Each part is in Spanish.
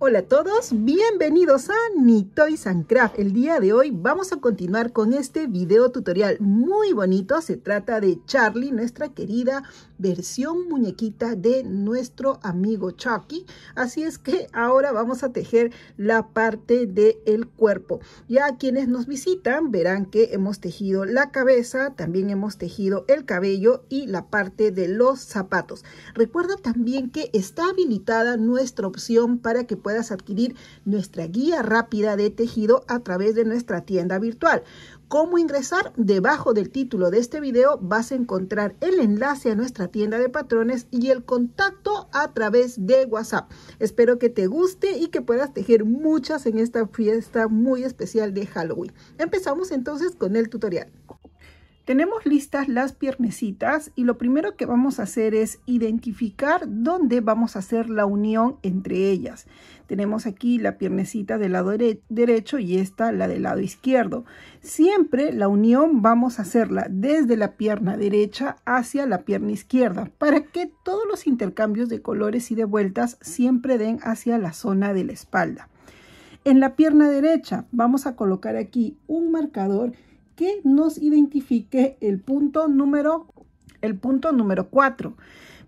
Hola a todos, bienvenidos a Nitoy Craft. El día de hoy vamos a continuar con este video tutorial muy bonito. Se trata de Charlie, nuestra querida versión muñequita de nuestro amigo Chucky. Así es que ahora vamos a tejer la parte del el cuerpo. Ya quienes nos visitan verán que hemos tejido la cabeza, también hemos tejido el cabello y la parte de los zapatos. Recuerda también que está habilitada nuestra opción para que puedas adquirir nuestra guía rápida de tejido a través de nuestra tienda virtual cómo ingresar, debajo del título de este video vas a encontrar el enlace a nuestra tienda de patrones y el contacto a través de WhatsApp. Espero que te guste y que puedas tejer muchas en esta fiesta muy especial de Halloween. Empezamos entonces con el tutorial. Tenemos listas las piernecitas y lo primero que vamos a hacer es identificar dónde vamos a hacer la unión entre ellas. Tenemos aquí la piernecita del lado derecho y esta la del lado izquierdo. Siempre la unión vamos a hacerla desde la pierna derecha hacia la pierna izquierda para que todos los intercambios de colores y de vueltas siempre den hacia la zona de la espalda. En la pierna derecha vamos a colocar aquí un marcador que nos identifique el punto número el punto número 4.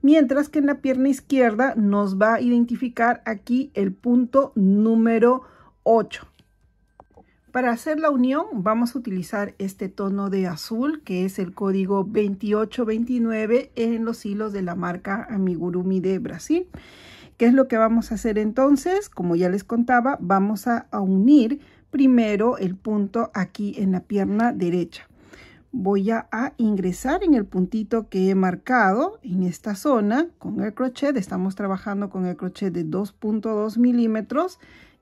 Mientras que en la pierna izquierda nos va a identificar aquí el punto número 8. Para hacer la unión vamos a utilizar este tono de azul que es el código 2829 en los hilos de la marca Amigurumi de Brasil. ¿Qué es lo que vamos a hacer entonces? Como ya les contaba, vamos a unir primero el punto aquí en la pierna derecha. Voy a, ingresar en el puntito que he marcado en esta zona con el crochet. Estamos trabajando con el crochet de 2.2 milímetros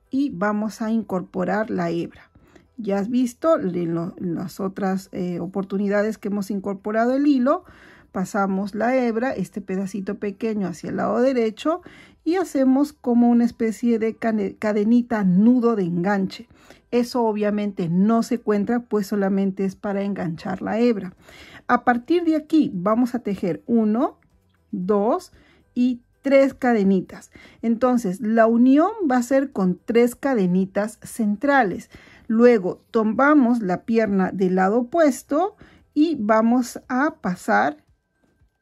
y vamos a incorporar la hebra. Ya has visto en, las otras eh, oportunidades que hemos incorporado el hilo, pasamos la hebra, este pedacito pequeño hacia el lado derecho y hacemos como una especie de cadenita nudo de enganche. Eso obviamente no se encuentra pues solamente es para enganchar la hebra. A partir de aquí vamos a tejer 1, 2 y tres cadenitas. Entonces, la unión va a ser con tres cadenitas centrales. Luego, tomamos la pierna del lado opuesto y vamos a pasar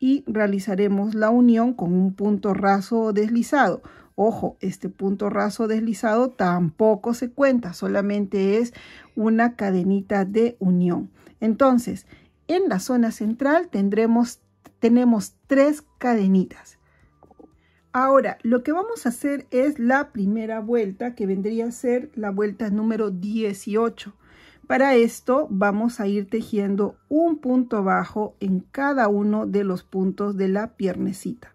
y realizaremos la unión con un punto raso deslizado. Ojo, este punto raso deslizado tampoco se cuenta, solamente es una cadenita de unión. Entonces, en la zona central tendremos, tenemos tres cadenitas. Ahora, lo que vamos a hacer es la primera vuelta, que vendría a ser la vuelta número 18. Para esto vamos a ir tejiendo un punto bajo en cada uno de los puntos de la piernecita.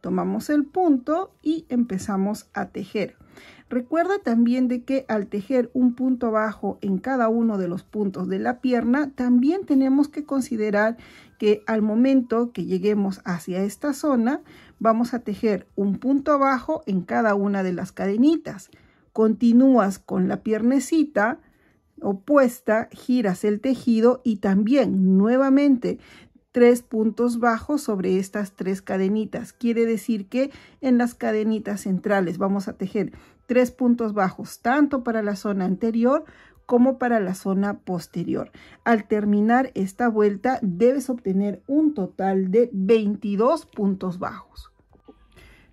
Tomamos el punto y empezamos a tejer. Recuerda también de que al tejer un punto bajo en cada uno de los puntos de la pierna, también tenemos que considerar que al momento que lleguemos hacia esta zona, vamos a tejer un punto bajo en cada una de las cadenitas. Continúas con la piernecita, opuesta, giras el tejido y también nuevamente tres puntos bajos sobre estas tres cadenitas. Quiere decir que en las cadenitas centrales vamos a tejer tres puntos bajos, tanto para la zona anterior como para la zona posterior. Al terminar esta vuelta debes obtener un total de 22 puntos bajos.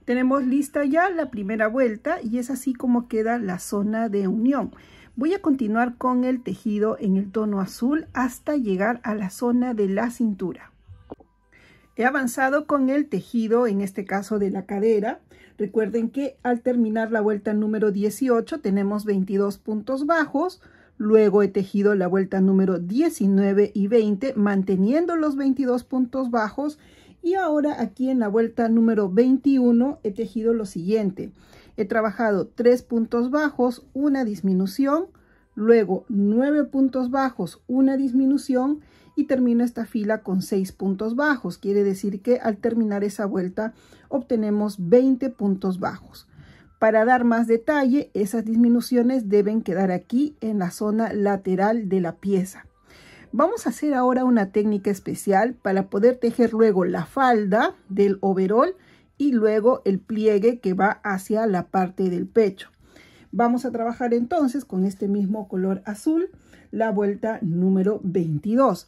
Tenemos lista ya la primera vuelta y es así como queda la zona de unión. Voy a continuar con el tejido en el tono azul hasta llegar a la zona de la cintura. He avanzado con el tejido, en este caso de la cadera. Recuerden que al terminar la vuelta número 18 tenemos 22 puntos bajos. Luego he tejido la vuelta número 19 y 20 manteniendo los 22 puntos bajos. Y ahora aquí en la vuelta número 21 he tejido lo siguiente he trabajado tres puntos bajos, una disminución, luego nueve puntos bajos, una disminución y termino esta fila con seis puntos bajos. Quiere decir que al terminar esa vuelta obtenemos 20 puntos bajos. Para dar más detalle, esas disminuciones deben quedar aquí en la zona lateral de la pieza. Vamos a hacer ahora una técnica especial para poder tejer luego la falda del overall y luego el pliegue que va hacia la parte del pecho. Vamos a trabajar entonces con este mismo color azul la vuelta número 22.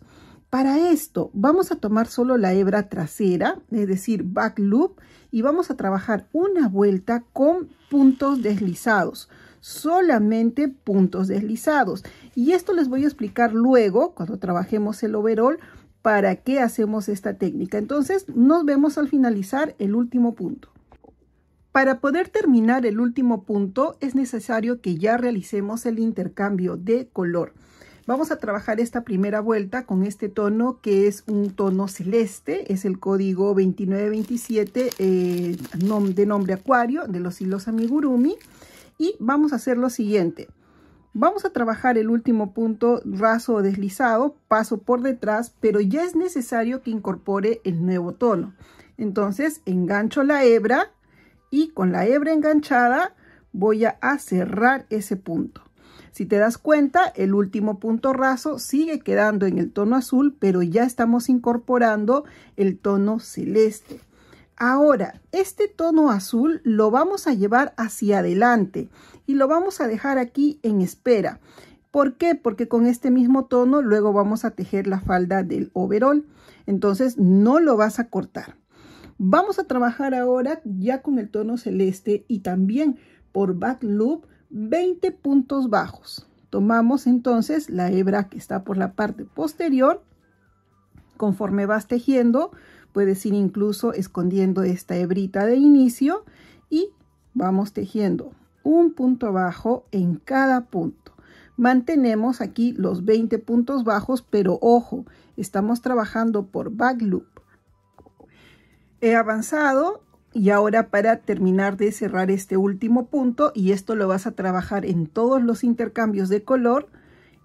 Para esto vamos a tomar solo la hebra trasera, es decir, back loop, y vamos a trabajar una vuelta con puntos deslizados, solamente puntos deslizados. Y esto les voy a explicar luego, cuando trabajemos el overall, para qué hacemos esta técnica. Entonces nos vemos al finalizar el último punto. Para poder terminar el último punto es necesario que ya realicemos el intercambio de color. Vamos a trabajar esta primera vuelta con este tono que es un tono celeste, es el código 2927 eh, de nombre acuario de los hilos amigurumi y vamos a hacer lo siguiente. Vamos a trabajar el último punto raso deslizado, paso por detrás, pero ya es necesario que incorpore el nuevo tono. Entonces engancho la hebra y con la hebra enganchada voy a cerrar ese punto. Si te das cuenta, el último punto raso sigue quedando en el tono azul, pero ya estamos incorporando el tono celeste. Ahora, este tono azul lo vamos a llevar hacia adelante y lo vamos a dejar aquí en espera. ¿Por qué? Porque con este mismo tono luego vamos a tejer la falda del overall Entonces no lo vas a cortar. Vamos a trabajar ahora ya con el tono celeste y también por back loop 20 puntos bajos. Tomamos entonces la hebra que está por la parte posterior. Conforme vas tejiendo, Puedes ir incluso escondiendo esta hebrita de inicio y vamos tejiendo un punto bajo en cada punto. Mantenemos aquí los 20 puntos bajos, pero ojo, estamos trabajando por back loop. He avanzado y ahora para terminar de cerrar este último punto, y esto lo vas a trabajar en todos los intercambios de color,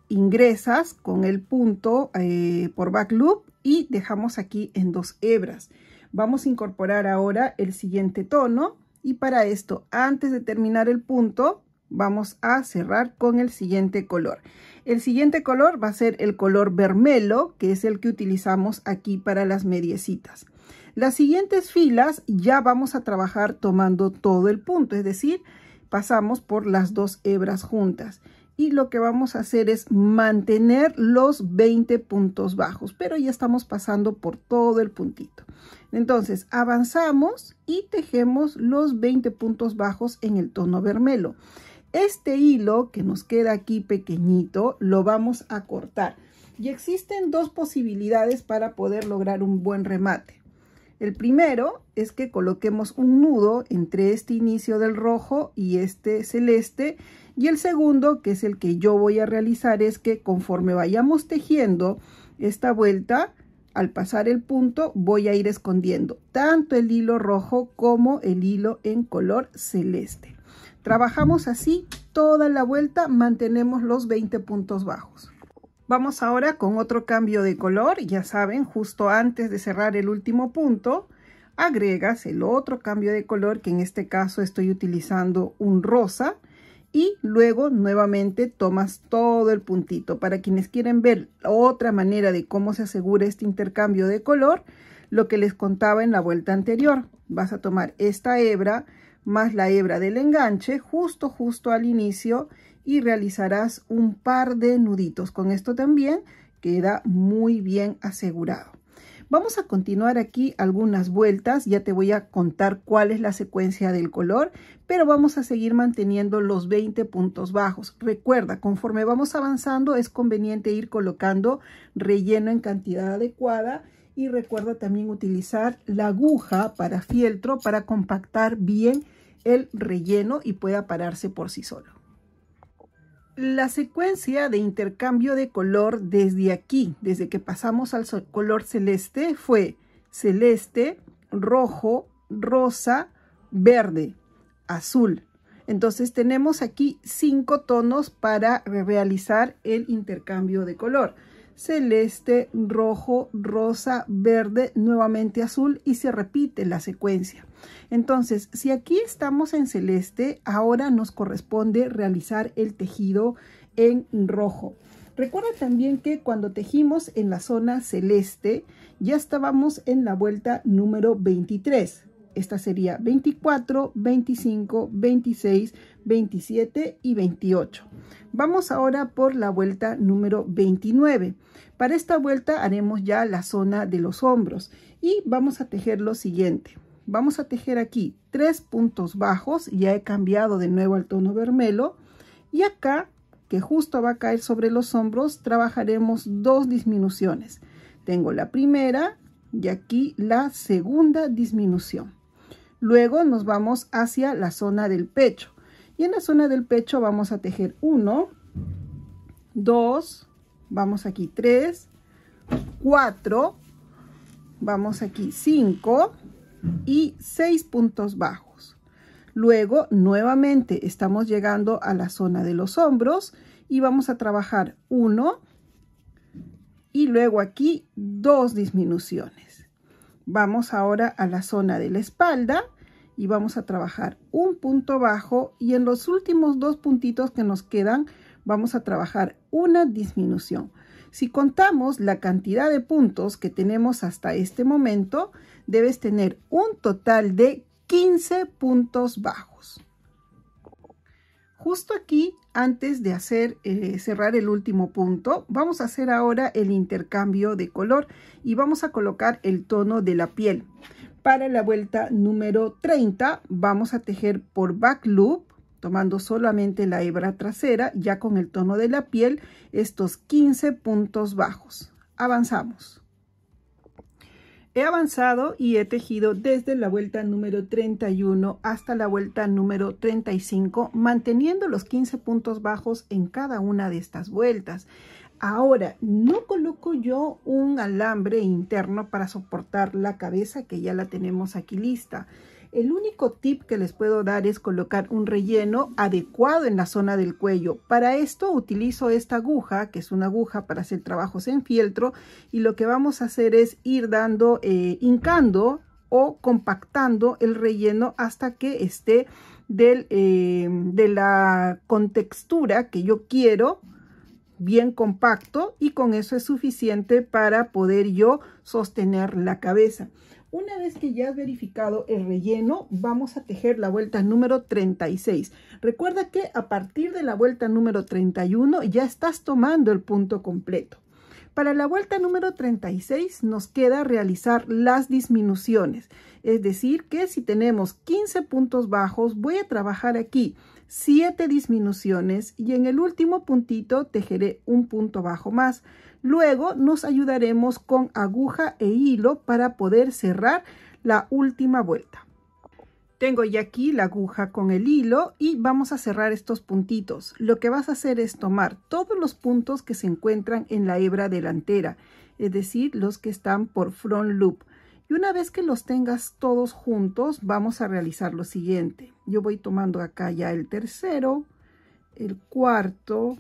ingresas con el punto eh, por back loop y dejamos aquí en dos hebras. Vamos a incorporar ahora el siguiente tono y para esto, antes de terminar el punto, vamos a cerrar con el siguiente color. El siguiente color va a ser el color vermelo, que es el que utilizamos aquí para las mediecitas. Las siguientes filas ya vamos a trabajar tomando todo el punto, es decir, pasamos por las dos hebras juntas y lo que vamos a hacer es mantener los 20 puntos bajos, pero ya estamos pasando por todo el puntito. Entonces avanzamos y tejemos los 20 puntos bajos en el tono vermelo. Este hilo que nos queda aquí pequeñito lo vamos a cortar. Y existen dos posibilidades para poder lograr un buen remate. El primero es que coloquemos un nudo entre este inicio del rojo y este celeste y el segundo, que es el que yo voy a realizar, es que conforme vayamos tejiendo esta vuelta, al pasar el punto voy a ir escondiendo tanto el hilo rojo como el hilo en color celeste. Trabajamos así toda la vuelta, mantenemos los 20 puntos bajos. Vamos ahora con otro cambio de color, ya saben, justo antes de cerrar el último punto, agregas el otro cambio de color, que en este caso estoy utilizando un rosa, y luego nuevamente tomas todo el puntito. Para quienes quieren ver otra manera de cómo se asegura este intercambio de color, lo que les contaba en la vuelta anterior. Vas a tomar esta hebra más la hebra del enganche justo justo al inicio y realizarás un par de nuditos. Con esto también queda muy bien asegurado. Vamos a continuar aquí algunas vueltas, ya te voy a contar cuál es la secuencia del color, pero vamos a seguir manteniendo los 20 puntos bajos. Recuerda, conforme vamos avanzando es conveniente ir colocando relleno en cantidad adecuada y recuerda también utilizar la aguja para fieltro para compactar bien el relleno y pueda pararse por sí solo la secuencia de intercambio de color desde aquí, desde que pasamos al color celeste, fue celeste, rojo, rosa, verde, azul. Entonces tenemos aquí cinco tonos para realizar el intercambio de color. Celeste, rojo, rosa, verde, nuevamente azul y se repite la secuencia. Entonces, si aquí estamos en celeste, ahora nos corresponde realizar el tejido en rojo. Recuerda también que cuando tejimos en la zona celeste, ya estábamos en la vuelta número 23. Esta sería 24, 25, 26, 27 y 28. Vamos ahora por la vuelta número 29. Para esta vuelta haremos ya la zona de los hombros y vamos a tejer lo siguiente vamos a tejer aquí tres puntos bajos, ya he cambiado de nuevo al tono vermelo, y acá, que justo va a caer sobre los hombros, trabajaremos dos disminuciones. Tengo la primera y aquí la segunda disminución. Luego nos vamos hacia la zona del pecho. Y en la zona del pecho vamos a tejer uno, dos, vamos aquí tres, cuatro, vamos aquí cinco y seis puntos bajos. Luego, nuevamente, estamos llegando a la zona de los hombros y vamos a trabajar uno y luego aquí dos disminuciones. Vamos ahora a la zona de la espalda y vamos a trabajar un punto bajo y en los últimos dos puntitos que nos quedan vamos a trabajar una disminución. Si contamos la cantidad de puntos que tenemos hasta este momento, debes tener un total de 15 puntos bajos. Justo aquí, antes de hacer eh, cerrar el último punto, vamos a hacer ahora el intercambio de color y vamos a colocar el tono de la piel. Para la vuelta número 30 vamos a tejer por back loop tomando solamente la hebra trasera, ya con el tono de la piel, estos 15 puntos bajos. Avanzamos. He avanzado y he tejido desde la vuelta número 31 hasta la vuelta número 35, manteniendo los 15 puntos bajos en cada una de estas vueltas. Ahora, no coloco yo un alambre interno para soportar la cabeza que ya la tenemos aquí lista. El único tip que les puedo dar es colocar un relleno adecuado en la zona del cuello. Para esto utilizo esta aguja, que es una aguja para hacer trabajos en fieltro, y lo que vamos a hacer es ir dando, eh, hincando o compactando el relleno hasta que esté eh, de la contextura que yo quiero, bien compacto, y con eso es suficiente para poder yo sostener la cabeza. Una vez que ya has verificado el relleno, vamos a tejer la vuelta número 36. Recuerda que a partir de la vuelta número 31 ya estás tomando el punto completo. Para la vuelta número 36 nos queda realizar las disminuciones. Es decir, que si tenemos 15 puntos bajos, voy a trabajar aquí 7 disminuciones y en el último puntito tejeré un punto bajo más. Luego nos ayudaremos con aguja e hilo para poder cerrar la última vuelta. Tengo ya aquí la aguja con el hilo y vamos a cerrar estos puntitos. Lo que vas a hacer es tomar todos los puntos que se encuentran en la hebra delantera, es decir, los que están por front loop. Y una vez que los tengas todos juntos, vamos a realizar lo siguiente. Yo voy tomando acá ya el tercero, el cuarto,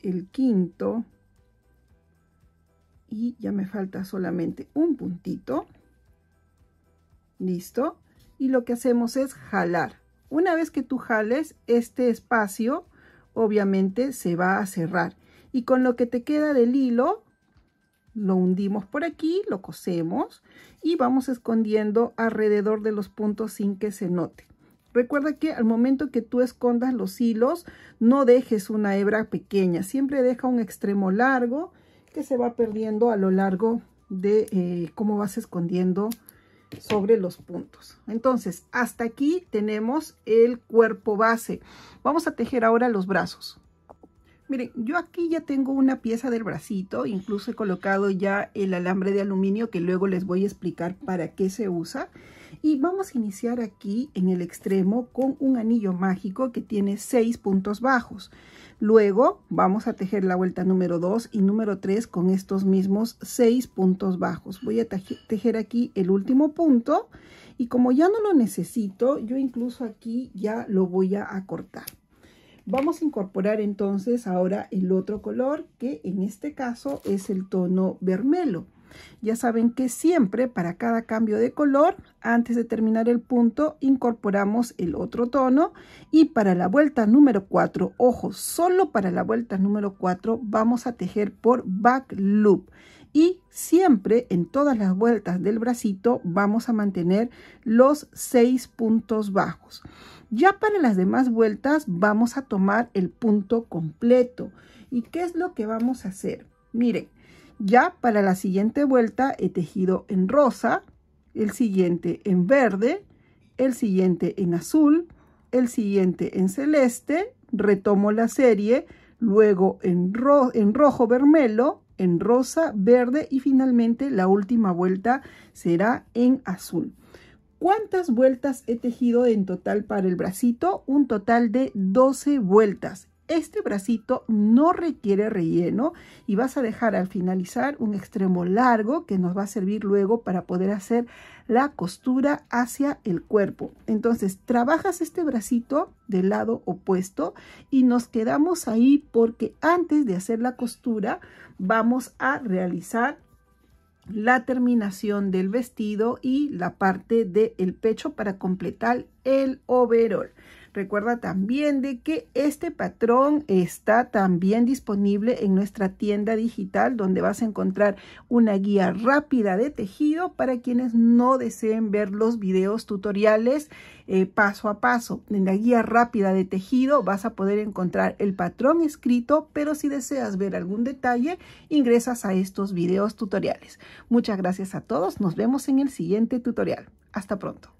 el quinto, y ya me falta solamente un puntito. Listo. Y lo que hacemos es jalar. Una vez que tú jales, este espacio obviamente se va a cerrar. Y con lo que te queda del hilo, lo hundimos por aquí, lo cosemos y vamos escondiendo alrededor de los puntos sin que se note. Recuerda que al momento que tú escondas los hilos, no dejes una hebra pequeña, siempre deja un extremo largo que se va perdiendo a lo largo de eh, cómo vas escondiendo sobre los puntos. Entonces, hasta aquí tenemos el cuerpo base. Vamos a tejer ahora los brazos. Miren, yo aquí ya tengo una pieza del bracito, incluso he colocado ya el alambre de aluminio que luego les voy a explicar para qué se usa. Y vamos a iniciar aquí en el extremo con un anillo mágico que tiene seis puntos bajos. Luego vamos a tejer la vuelta número 2 y número 3 con estos mismos 6 puntos bajos. Voy a tejer aquí el último punto y como ya no lo necesito, yo incluso aquí ya lo voy a cortar. Vamos a incorporar entonces ahora el otro color que en este caso es el tono vermelo. Ya saben que siempre para cada cambio de color, antes de terminar el punto, incorporamos el otro tono y para la vuelta número 4, ojo, solo para la vuelta número 4 vamos a tejer por back loop y siempre en todas las vueltas del bracito vamos a mantener los 6 puntos bajos. Ya para las demás vueltas vamos a tomar el punto completo. ¿Y qué es lo que vamos a hacer? Miren, ya para la siguiente vuelta he tejido en rosa, el siguiente en verde, el siguiente en azul, el siguiente en celeste, retomo la serie, luego en, en rojo vermelo, en rosa, verde y finalmente la última vuelta será en azul. ¿Cuántas vueltas he tejido en total para el bracito? Un total de 12 vueltas. Este bracito no requiere relleno y vas a dejar al finalizar un extremo largo que nos va a servir luego para poder hacer la costura hacia el cuerpo. Entonces trabajas este bracito del lado opuesto y nos quedamos ahí porque antes de hacer la costura vamos a realizar la terminación del vestido y la parte del pecho para completar el overall. Recuerda también de que este patrón está también disponible en nuestra tienda digital donde vas a encontrar una guía rápida de tejido para quienes no deseen ver los videos tutoriales eh, paso a paso. En la guía rápida de tejido vas a poder encontrar el patrón escrito, pero si deseas ver algún detalle, ingresas a estos videos tutoriales. Muchas gracias a todos. Nos vemos en el siguiente tutorial. Hasta pronto.